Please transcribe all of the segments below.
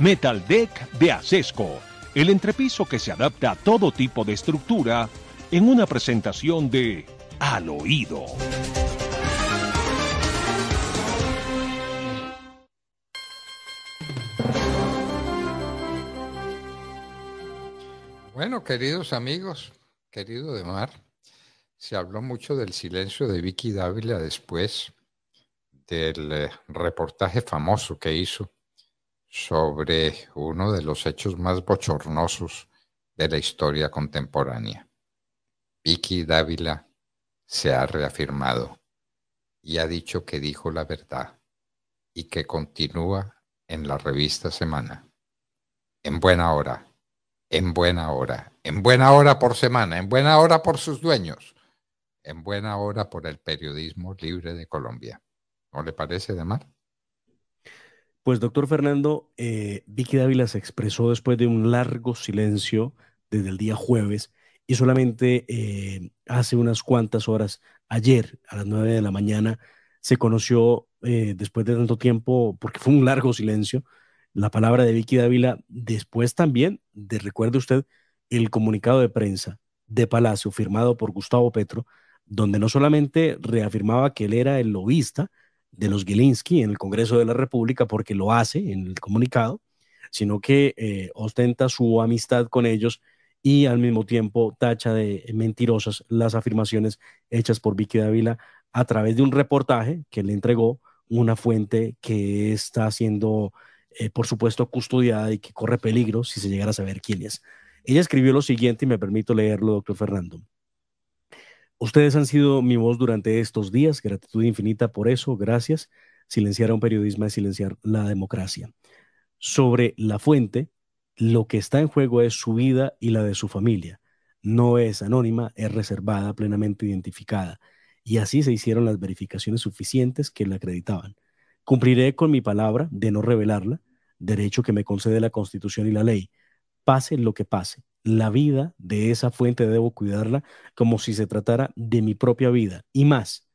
Metal Deck de Acesco, el entrepiso que se adapta a todo tipo de estructura en una presentación de Al Oído. Bueno, queridos amigos, querido de mar, se habló mucho del silencio de Vicky Dávila después del eh, reportaje famoso que hizo sobre uno de los hechos más bochornosos de la historia contemporánea. Vicky Dávila se ha reafirmado y ha dicho que dijo la verdad y que continúa en la revista Semana. En buena hora, en buena hora, en buena hora por semana, en buena hora por sus dueños, en buena hora por el periodismo libre de Colombia. ¿No le parece, de mal? Pues doctor Fernando, eh, Vicky Dávila se expresó después de un largo silencio desde el día jueves y solamente eh, hace unas cuantas horas, ayer a las nueve de la mañana, se conoció eh, después de tanto tiempo, porque fue un largo silencio, la palabra de Vicky Dávila, después también de, recuerde usted, el comunicado de prensa de Palacio firmado por Gustavo Petro, donde no solamente reafirmaba que él era el lobista, de los Gilinski en el Congreso de la República porque lo hace en el comunicado, sino que eh, ostenta su amistad con ellos y al mismo tiempo tacha de mentirosas las afirmaciones hechas por Vicky Dávila a través de un reportaje que le entregó una fuente que está siendo, eh, por supuesto, custodiada y que corre peligro si se llegara a saber quién es. Ella escribió lo siguiente y me permito leerlo, doctor Fernando. Ustedes han sido mi voz durante estos días. Gratitud infinita por eso. Gracias. Silenciar a un periodismo es silenciar la democracia. Sobre la fuente, lo que está en juego es su vida y la de su familia. No es anónima, es reservada, plenamente identificada. Y así se hicieron las verificaciones suficientes que la acreditaban. Cumpliré con mi palabra de no revelarla, derecho que me concede la Constitución y la ley, pase lo que pase la vida de esa fuente debo cuidarla como si se tratara de mi propia vida. Y más,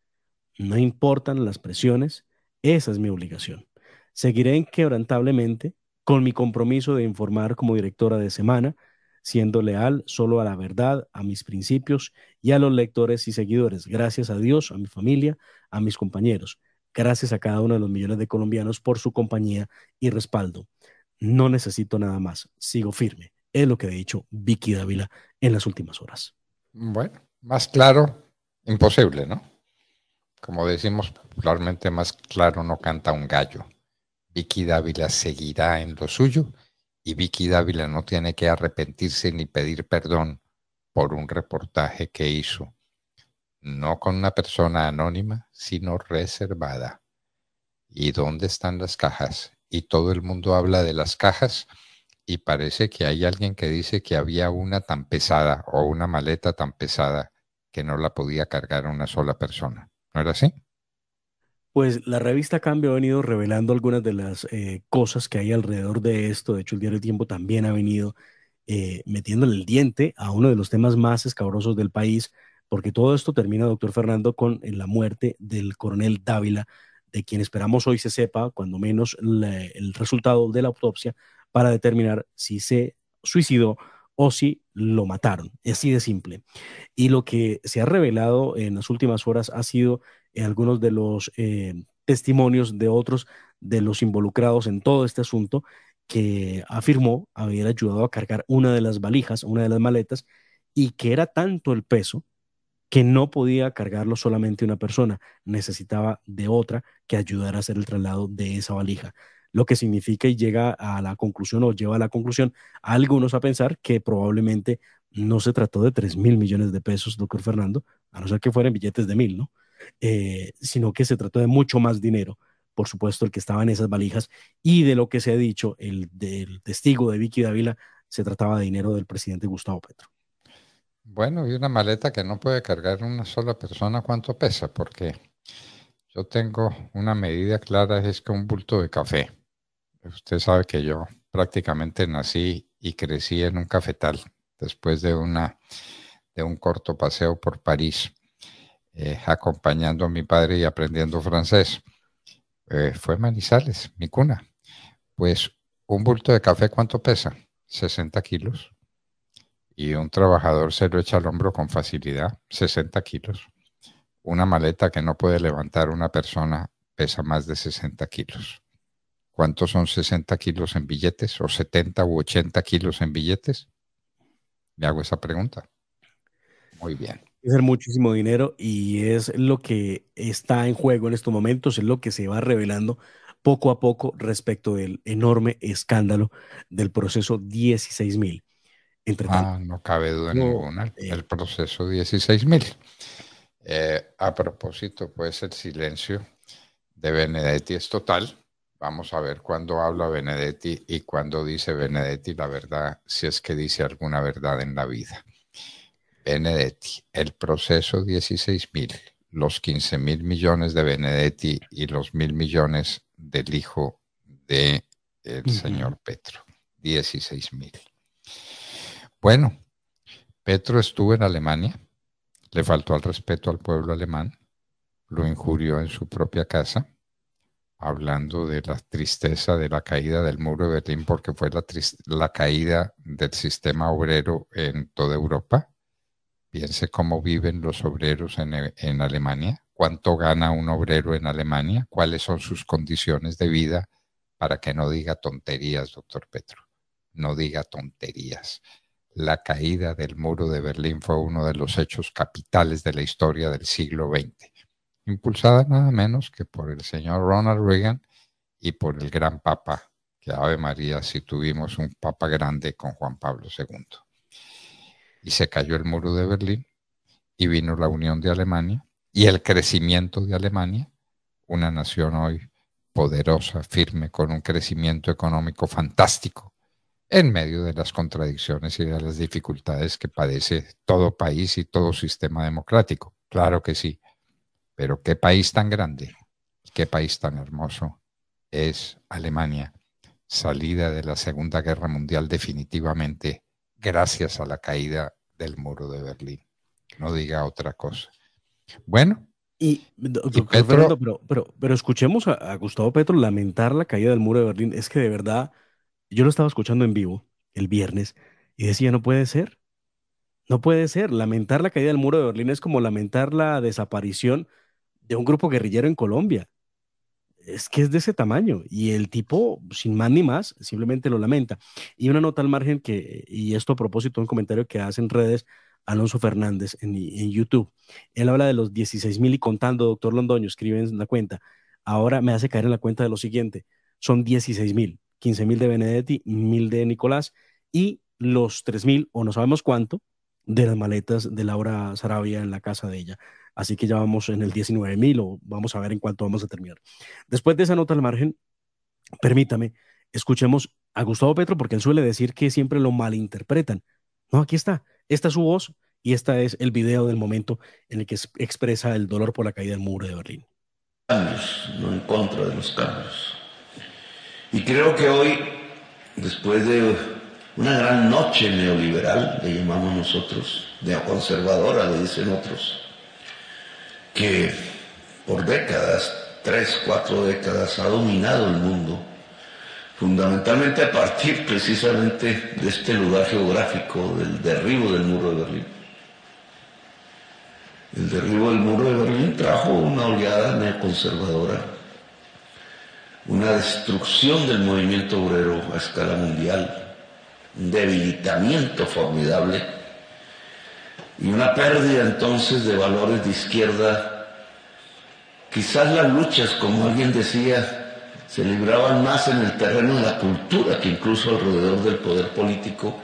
no importan las presiones, esa es mi obligación. Seguiré inquebrantablemente con mi compromiso de informar como directora de semana, siendo leal solo a la verdad, a mis principios y a los lectores y seguidores. Gracias a Dios, a mi familia, a mis compañeros. Gracias a cada uno de los millones de colombianos por su compañía y respaldo. No necesito nada más. Sigo firme es lo que ha dicho Vicky Dávila en las últimas horas. Bueno, más claro, imposible, ¿no? Como decimos popularmente, más claro no canta un gallo. Vicky Dávila seguirá en lo suyo y Vicky Dávila no tiene que arrepentirse ni pedir perdón por un reportaje que hizo, no con una persona anónima, sino reservada. ¿Y dónde están las cajas? Y todo el mundo habla de las cajas y parece que hay alguien que dice que había una tan pesada o una maleta tan pesada que no la podía cargar una sola persona. ¿No era así? Pues la revista Cambio ha venido revelando algunas de las eh, cosas que hay alrededor de esto. De hecho, el diario Tiempo también ha venido eh, metiéndole el diente a uno de los temas más escabrosos del país, porque todo esto termina, doctor Fernando, con eh, la muerte del coronel Dávila, de quien esperamos hoy se sepa, cuando menos, el resultado de la autopsia, para determinar si se suicidó o si lo mataron. Así de simple. Y lo que se ha revelado en las últimas horas ha sido eh, algunos de los eh, testimonios de otros de los involucrados en todo este asunto que afirmó haber ayudado a cargar una de las valijas, una de las maletas, y que era tanto el peso que no podía cargarlo solamente una persona, necesitaba de otra que ayudara a hacer el traslado de esa valija lo que significa y llega a la conclusión o lleva a la conclusión algunos a pensar que probablemente no se trató de 3 mil millones de pesos, doctor Fernando, a no ser que fueran billetes de mil, ¿no? Eh, sino que se trató de mucho más dinero, por supuesto, el que estaba en esas valijas y de lo que se ha dicho, el del testigo de Vicky Dávila, se trataba de dinero del presidente Gustavo Petro. Bueno, y una maleta que no puede cargar una sola persona, ¿cuánto pesa? Porque yo tengo una medida clara, es que un bulto de café Usted sabe que yo prácticamente nací y crecí en un cafetal después de, una, de un corto paseo por París, eh, acompañando a mi padre y aprendiendo francés. Eh, fue Manizales, mi cuna. Pues un bulto de café, ¿cuánto pesa? 60 kilos. Y un trabajador se lo echa al hombro con facilidad, 60 kilos. Una maleta que no puede levantar una persona pesa más de 60 kilos. ¿Cuántos son 60 kilos en billetes o 70 u 80 kilos en billetes? Me hago esa pregunta. Muy bien. Es muchísimo dinero y es lo que está en juego en estos momentos, es lo que se va revelando poco a poco respecto del enorme escándalo del proceso 16.000. Entre ah, no cabe duda ninguna, eh, el proceso 16.000. mil. Eh, a propósito, pues el silencio de Benedetti es total Vamos a ver cuándo habla Benedetti y cuándo dice Benedetti la verdad, si es que dice alguna verdad en la vida. Benedetti, el proceso 16.000, los 15.000 millones de Benedetti y los mil millones del hijo de el señor Petro, 16.000. Bueno, Petro estuvo en Alemania, le faltó al respeto al pueblo alemán, lo injurió en su propia casa hablando de la tristeza de la caída del muro de Berlín, porque fue la, la caída del sistema obrero en toda Europa. Piense cómo viven los obreros en, e-, en Alemania, cuánto gana un obrero en Alemania, cuáles son sus condiciones de vida, para que no diga tonterías, doctor Petro, no diga tonterías. La caída del muro de Berlín fue uno de los hechos capitales de la historia del siglo XX impulsada nada menos que por el señor Ronald Reagan y por el gran papa, que Ave María, si tuvimos un papa grande con Juan Pablo II. Y se cayó el muro de Berlín y vino la unión de Alemania y el crecimiento de Alemania, una nación hoy poderosa, firme, con un crecimiento económico fantástico, en medio de las contradicciones y de las dificultades que padece todo país y todo sistema democrático. Claro que sí. Pero qué país tan grande, qué país tan hermoso es Alemania, salida de la Segunda Guerra Mundial definitivamente gracias a la caída del muro de Berlín. No diga otra cosa. Bueno, y, pero, pero, escuchemos a, a, Gustavo Petro lamentar la caída del muro de Berlín. Es que de verdad, yo lo estaba escuchando en vivo el viernes y decía, no puede ser, no puede ser. Lamentar la caída del muro de Berlín es como lamentar la desaparición de un grupo guerrillero en Colombia. Es que es de ese tamaño y el tipo, sin más ni más, simplemente lo lamenta. Y una nota al margen que, y esto a propósito, un comentario que hace en redes Alonso Fernández en, YouTube. Él habla de los 16 mil y contando, doctor Londoño, escribe la cuenta. Ahora me hace caer en la cuenta de lo siguiente, son 16 mil, 15 mil de Benedetti, mil de Nicolás y los 3 mil o no sabemos cuánto de las maletas de Laura Sarabia en la casa de ella. Así que ya vamos en el 19.000 o vamos a ver en cuánto vamos a terminar. Después de esa nota al margen, permítame, escuchemos a Gustavo Petro porque él suele decir que siempre lo malinterpretan. No, aquí está. Esta es su voz y este es el video del momento en el que expresa el dolor por la caída del muro de Berlín. no en contra de los cambios. Y creo que hoy, después de una gran noche neoliberal, le llamamos nosotros, neoconservadora, le dicen otros, que por décadas, tres, cuatro décadas, ha dominado el mundo, fundamentalmente a partir precisamente de este lugar geográfico, del derribo del muro de Berlín. El derribo del muro de Berlín trajo una oleada neoconservadora, una destrucción del movimiento obrero a escala mundial, debilitamiento formidable y una pérdida entonces de valores de izquierda. Quizás las luchas, como alguien decía, se libraban más en el terreno de la cultura que incluso alrededor del poder político.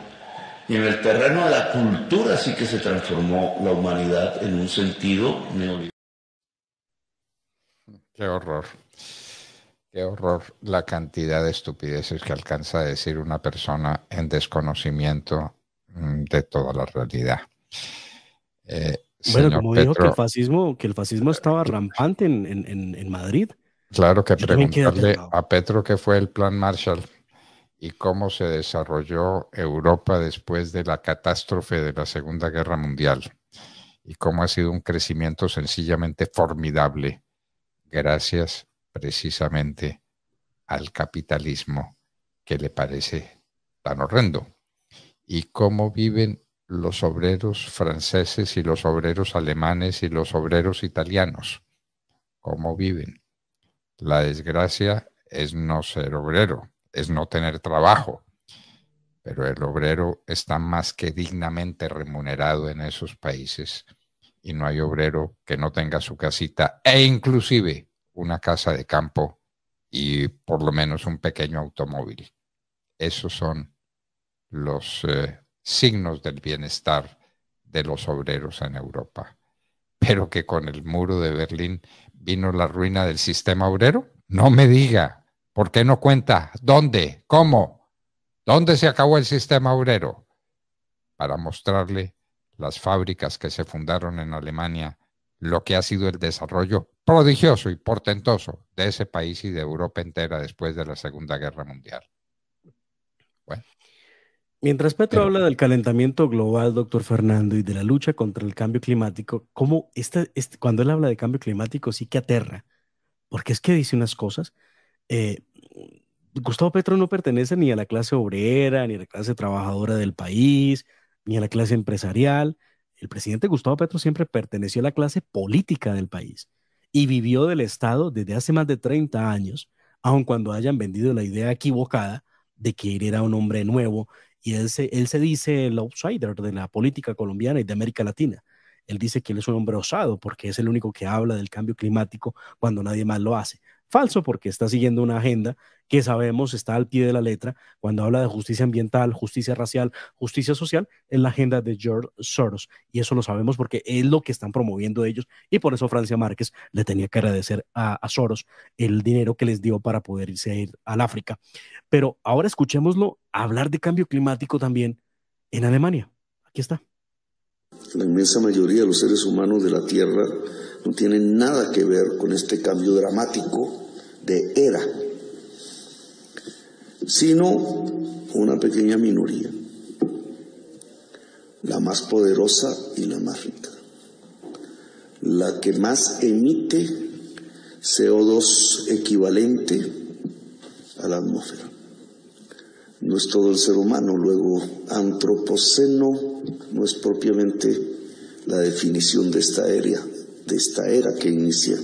Y en el terreno de la cultura sí que se transformó la humanidad en un sentido neoliberal. Qué horror. Qué horror la cantidad de estupideces que alcanza a decir una persona en desconocimiento mm, de toda la realidad. Eh, bueno, como dijo que el fascismo, que el fascismo eh, estaba eh, rampante en, Madrid. Claro que preguntarle a Petro qué fue el plan Marshall y cómo se desarrolló Europa después de la catástrofe de la Segunda Guerra Mundial y cómo ha sido un crecimiento sencillamente formidable gracias precisamente al capitalismo que le parece tan horrendo. Y cómo viven los obreros franceses y los obreros alemanes y los obreros italianos. ¿Cómo viven? La desgracia es no ser obrero, es no tener trabajo, pero el obrero está más que dignamente remunerado en esos países y no hay obrero que no tenga su casita e inclusive una casa de campo y por lo menos un pequeño automóvil. Esos son los eh, signos del bienestar de los obreros en Europa. Pero que con el muro de Berlín vino la ruina del sistema obrero. No me diga, ¿por qué no cuenta? ¿Dónde? ¿Cómo? ¿Dónde se acabó el sistema obrero? Para mostrarle las fábricas que se fundaron en Alemania, lo que ha sido el desarrollo prodigioso y portentoso de ese país y de Europa entera después de la Segunda Guerra Mundial. Mientras Petro habla del calentamiento global, doctor Fernando, y de la lucha contra el cambio climático, ¿cómo este, este, cuando él habla de cambio climático sí que aterra? Porque es que dice unas cosas. Eh, Gustavo Petro no pertenece ni a la clase obrera, ni a la clase trabajadora del país, ni a la clase empresarial. El presidente Gustavo Petro siempre perteneció a la clase política del país y vivió del Estado desde hace más de 30 años, aun cuando hayan vendido la idea equivocada de que él era un hombre nuevo y él se, él se dice el outsider de la política colombiana y de América Latina. Él dice que él es un hombre osado porque es el único que habla del cambio climático cuando nadie más lo hace. Falso porque está siguiendo una agenda que sabemos está al pie de la letra cuando habla de justicia ambiental, justicia racial, justicia social, en la agenda de George Soros. Y eso lo sabemos porque es lo que están promoviendo ellos. Y por eso Francia Márquez le tenía que agradecer a, Soros el dinero que les dio para poder irse a ir al África. Pero ahora escuchémoslo hablar de cambio climático también en Alemania. Aquí está. La inmensa mayoría de los seres humanos de la Tierra no tienen nada que ver con este cambio dramático de ERA, sino una pequeña minoría, la más poderosa y la más rica, la que más emite CO2 equivalente a la atmósfera. No es todo el ser humano, luego antropoceno no es propiamente la definición de esta era, de esta era que inicia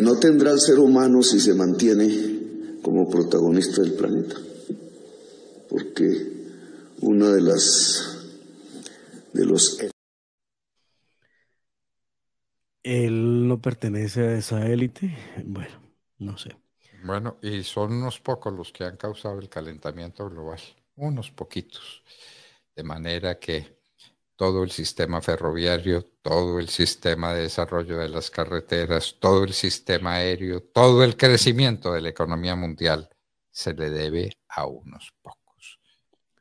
no tendrá el ser humano si se mantiene como protagonista del planeta. Porque una de las de los él no pertenece a esa élite, bueno, no sé. Bueno, y son unos pocos los que han causado el calentamiento global, unos poquitos. De manera que todo el sistema ferroviario, todo el sistema de desarrollo de las carreteras, todo el sistema aéreo, todo el crecimiento de la economía mundial se le debe a unos pocos.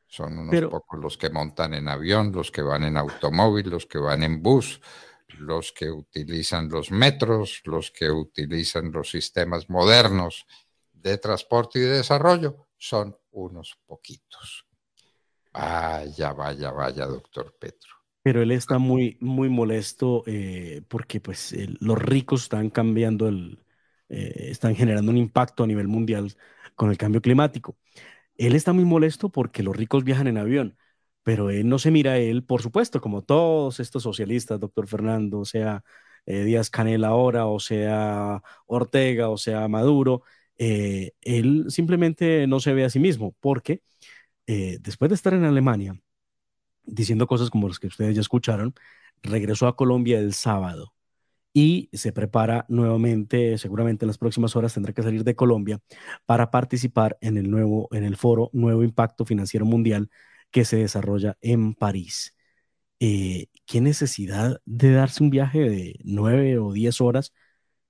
Son unos pocos los que montan en avión, los que van en automóvil, los que van en bus, los que utilizan los metros, los que utilizan los sistemas modernos de transporte y desarrollo, son unos poquitos. Vaya, ah, vaya, vaya, doctor Petro. Pero él está muy, muy molesto eh, porque pues los ricos están cambiando el, eh, están generando un impacto a nivel mundial con el cambio climático. Él está muy molesto porque los ricos viajan en avión, pero él no se mira a él, por supuesto, como todos estos socialistas, doctor Fernando, o sea, eh, Díaz Canel ahora, o sea, Ortega, o sea, Maduro, él simplemente no se ve a sí mismo porque eh, después de estar en Alemania, diciendo cosas como las que ustedes ya escucharon, regresó a Colombia el sábado y se prepara nuevamente, seguramente en las próximas horas tendrá que salir de Colombia para participar en el nuevo en el foro Nuevo Impacto Financiero Mundial que se desarrolla en París. Eh, ¿Qué necesidad de darse un viaje de nueve o diez horas,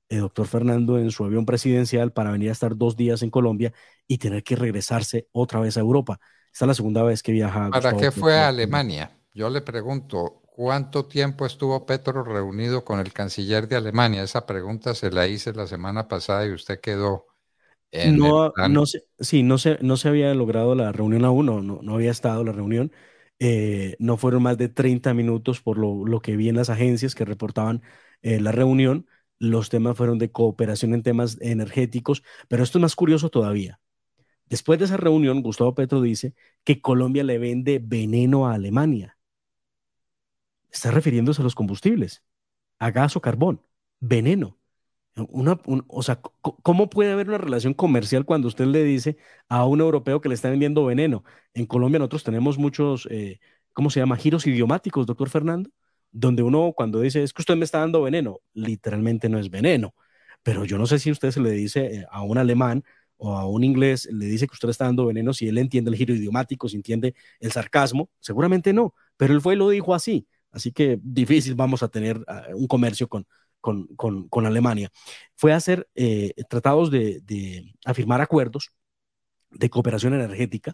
el eh, doctor Fernando, en su avión presidencial para venir a estar dos días en Colombia y tener que regresarse otra vez a Europa? Esta es la segunda vez que viaja. ¿Para qué fue a Alemania? Yo le pregunto, ¿cuánto tiempo estuvo Petro reunido con el canciller de Alemania? Esa pregunta se la hice la semana pasada y usted quedó. En no, no sí, no se, no se había logrado la reunión aún, no, no había estado la reunión. Eh, no fueron más de 30 minutos por lo, que vi en las agencias que reportaban eh, la reunión. Los temas fueron de cooperación en temas energéticos, pero esto es más curioso todavía. Después de esa reunión, Gustavo Petro dice que Colombia le vende veneno a Alemania. Está refiriéndose a los combustibles, a gas o carbón, veneno. o sea, ¿cómo puede haber una relación comercial cuando usted le dice a un europeo que le está vendiendo veneno? En Colombia nosotros tenemos muchos, eh, ¿cómo se llama? Giros idiomáticos, doctor Fernando, donde uno cuando dice, es que usted me está dando veneno, literalmente no es veneno. Pero yo no sé si usted se le dice eh, a un alemán, o a un inglés le dice que usted está dando veneno, si él entiende el giro idiomático, si entiende el sarcasmo, seguramente no, pero él fue y lo dijo así. Así que difícil vamos a tener ah, un comercio con, con, Alemania. Fue a hacer eh, tratados de, de afirmar acuerdos de cooperación energética,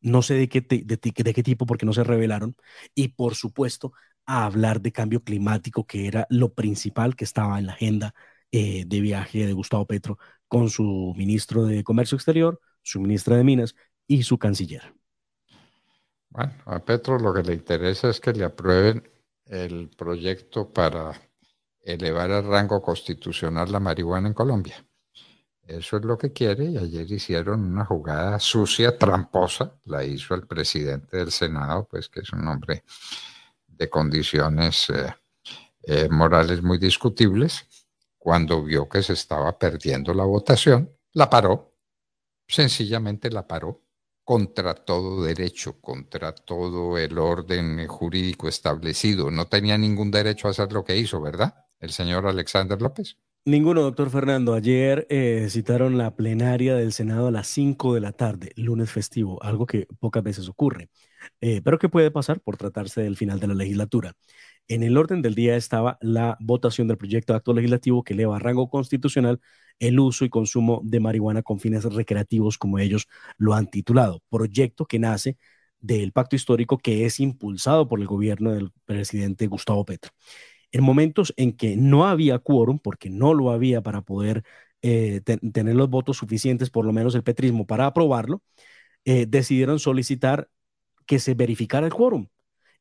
no sé de qué, qué tipo porque no se revelaron, y por supuesto a hablar de cambio climático, que era lo principal que estaba en la agenda eh, de viaje de Gustavo Petro con su ministro de Comercio Exterior, su ministra de Minas y su canciller. Bueno, a Petro lo que le interesa es que le aprueben el proyecto para elevar al rango constitucional la marihuana en Colombia. Eso es lo que quiere y ayer hicieron una jugada sucia, tramposa, la hizo el presidente del Senado, pues que es un hombre de condiciones eh, eh, morales muy discutibles, cuando vio que se estaba perdiendo la votación, la paró, sencillamente la paró, contra todo derecho, contra todo el orden jurídico establecido. No tenía ningún derecho a hacer lo que hizo, ¿verdad? El señor Alexander López. Ninguno, doctor Fernando. Ayer eh, citaron la plenaria del Senado a las 5 de la tarde, lunes festivo, algo que pocas veces ocurre, eh, pero que puede pasar por tratarse del final de la legislatura. En el orden del día estaba la votación del proyecto de acto legislativo que eleva a rango constitucional el uso y consumo de marihuana con fines recreativos, como ellos lo han titulado. Proyecto que nace del pacto histórico que es impulsado por el gobierno del presidente Gustavo Petro. En momentos en que no había quórum, porque no lo había para poder eh, tener los votos suficientes, por lo menos el petrismo, para aprobarlo, eh, decidieron solicitar que se verificara el quórum.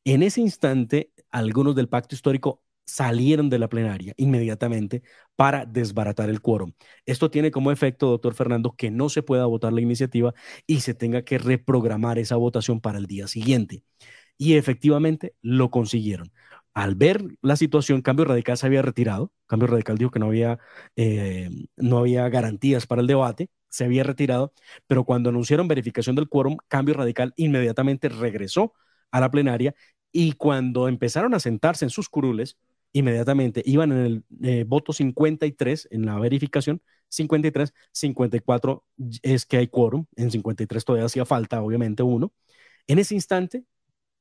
En ese instante, algunos del pacto histórico salieron de la plenaria inmediatamente para desbaratar el quórum. Esto tiene como efecto, doctor Fernando, que no se pueda votar la iniciativa y se tenga que reprogramar esa votación para el día siguiente. Y efectivamente lo consiguieron. Al ver la situación, Cambio Radical se había retirado. Cambio Radical dijo que no había, eh, no había garantías para el debate, se había retirado, pero cuando anunciaron verificación del quórum, Cambio Radical inmediatamente regresó a la plenaria y cuando empezaron a sentarse en sus curules, inmediatamente iban en el eh, voto 53, en la verificación, 53, 54 es que hay quórum, en 53 todavía hacía falta, obviamente, uno. En ese instante,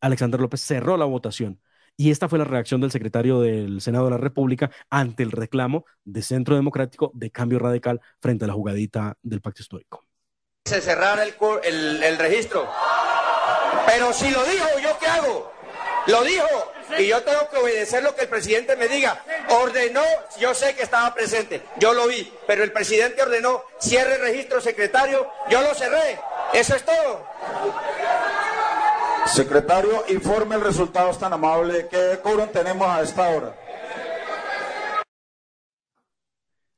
Alexander López cerró la votación y esta fue la reacción del secretario del Senado de la República ante el reclamo de Centro Democrático de Cambio Radical frente a la jugadita del Pacto Histórico. Se cerraron el, el registro. Pero si lo dijo, ¿yo qué hago? Lo dijo. Y yo tengo que obedecer lo que el presidente me diga. Ordenó, yo sé que estaba presente, yo lo vi, pero el presidente ordenó, cierre el registro secretario, yo lo cerré. Eso es todo. Secretario, informe el resultado es tan amable. ¿Qué cobro tenemos a esta hora?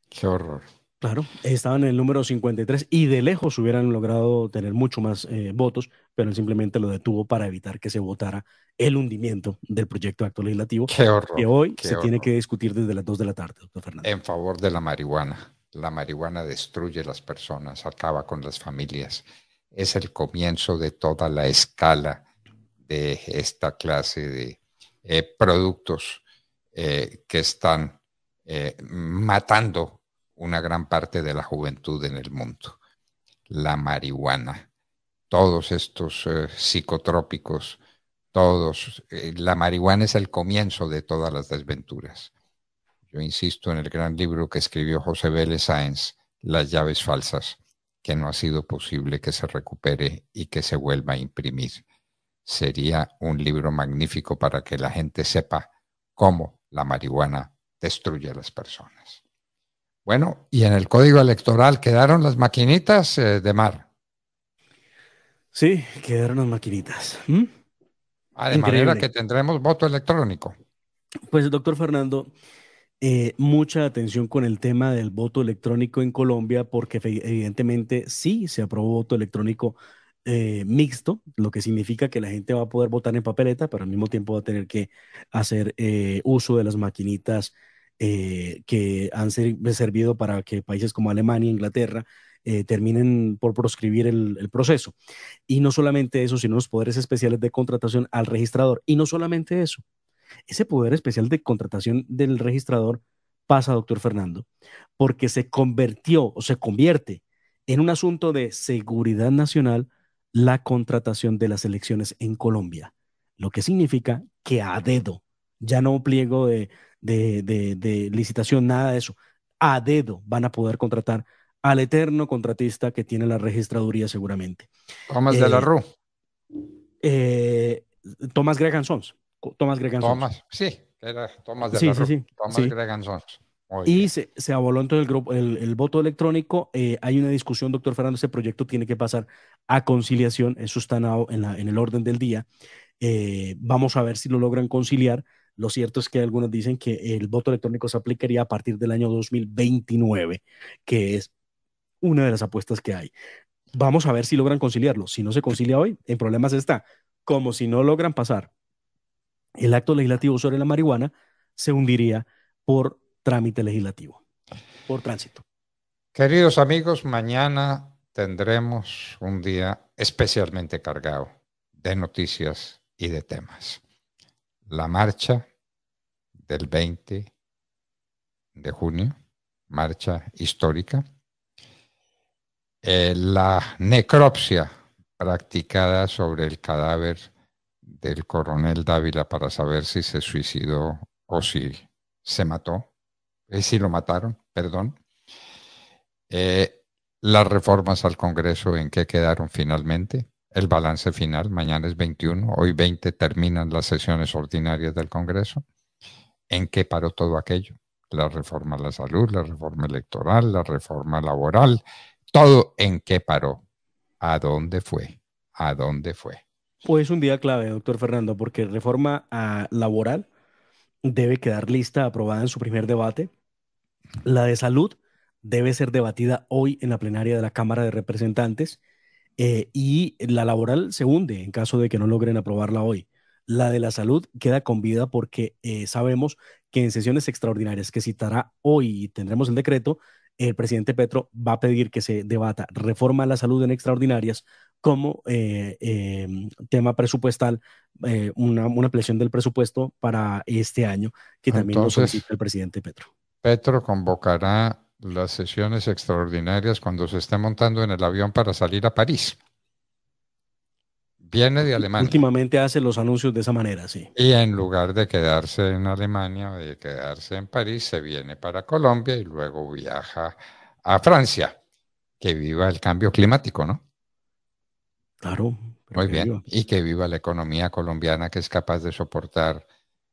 Qué horror. Claro, estaban en el número 53 y de lejos hubieran logrado tener mucho más eh, votos, pero él simplemente lo detuvo para evitar que se votara el hundimiento del proyecto de acto legislativo qué horror, que hoy se tiene que discutir desde las 2 de la tarde, doctor Fernando. En favor de la marihuana. La marihuana destruye las personas, acaba con las familias. Es el comienzo de toda la escala de esta clase de eh, productos eh, que están matando una gran parte de la juventud en el mundo. La marihuana, todos estos eh, psicotrópicos, todos. Eh, la marihuana es el comienzo de todas las desventuras. Yo insisto en el gran libro que escribió José Vélez Sáenz, Las llaves falsas, que no ha sido posible que se recupere y que se vuelva a imprimir. Sería un libro magnífico para que la gente sepa cómo la marihuana destruye a las personas. Bueno, y en el código electoral quedaron las maquinitas eh, de mar. Sí, quedaron las maquinitas. ¿Mm? Ah, de manera que tendremos voto electrónico. Pues, doctor Fernando, eh, mucha atención con el tema del voto electrónico en Colombia, porque evidentemente sí se aprobó voto electrónico eh, mixto, lo que significa que la gente va a poder votar en papeleta, pero al mismo tiempo va a tener que hacer uso de las maquinitas eh, que han eh, servido para que países como Alemania, e Inglaterra, eh, terminen por proscribir el, proceso. Y no solamente eso, sino los poderes especiales de contratación al registrador. Y no solamente eso, ese poder especial de contratación del registrador pasa, doctor Fernando, porque se convirtió o se convierte en un asunto de seguridad nacional la contratación de las elecciones en Colombia, lo que significa que a dedo, ya no pliego de de, licitación, nada de eso. A dedo van a poder contratar al eterno contratista que tiene la registraduría seguramente. Tomás de la eh, RU eh, Tomás Gregan Tomás Gregan sí, era Tomás de la Tomás Gregan Sons. y se, se, aboló entonces el, grupo, el, voto electrónico. Eh, hay una discusión, doctor Fernando, ese proyecto tiene que pasar a conciliación. Eso está en, en el orden del día. vamos a ver si lo logran conciliar. Lo cierto es que algunos dicen que el voto electrónico se aplicaría a partir del año 2029, que es una de las apuestas que hay. Vamos a ver si logran conciliarlo. Si no se concilia hoy, en problemas está. Como si no logran pasar el acto legislativo sobre la marihuana, se hundiría por trámite legislativo, por tránsito. Queridos amigos, mañana tendremos un día especialmente cargado de noticias y de temas la marcha del 20 de junio, marcha histórica, eh, la necropsia practicada sobre el cadáver del coronel Dávila para saber si se suicidó o si se mató, eh, si lo mataron, perdón. Eh, las reformas al Congreso en que quedaron finalmente el balance final. Mañana es 21, hoy 20 terminan las sesiones ordinarias del Congreso. ¿En qué paró todo aquello? La reforma a la salud, la reforma electoral, la reforma laboral, todo en qué paró. ¿A dónde fue? ¿A dónde fue? Pues un día clave, doctor Fernando, porque la reforma ah, laboral debe quedar lista, aprobada en su primer debate. La de salud debe ser debatida hoy en la plenaria de la Cámara de Representantes eh, y la laboral se hunde en caso de que no logren aprobarla hoy. La de la salud queda con vida porque eh, sabemos que en sesiones extraordinarias que citará hoy tendremos el decreto, el presidente Petro va a pedir que se debata reforma a la salud en extraordinarias como eh, em, tema presupuestal, una, una del presupuesto para este año, que también lo solicita el presidente Petro. Petro convocará las sesiones extraordinarias cuando se está montando en el avión para salir a París. Viene de Alemania. Últimamente hace los anuncios de esa manera, sí. Y en lugar de quedarse en Alemania, de quedarse en París, se viene para Colombia y luego viaja a Francia. Que viva el cambio climático, ¿no? Claro. Muy bien. Y que viva la economía colombiana que es capaz de soportar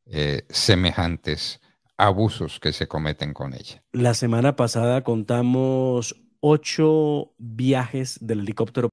eh, semejantes abusos que se cometen con ella. La semana pasada contamos ocho viajes del helicóptero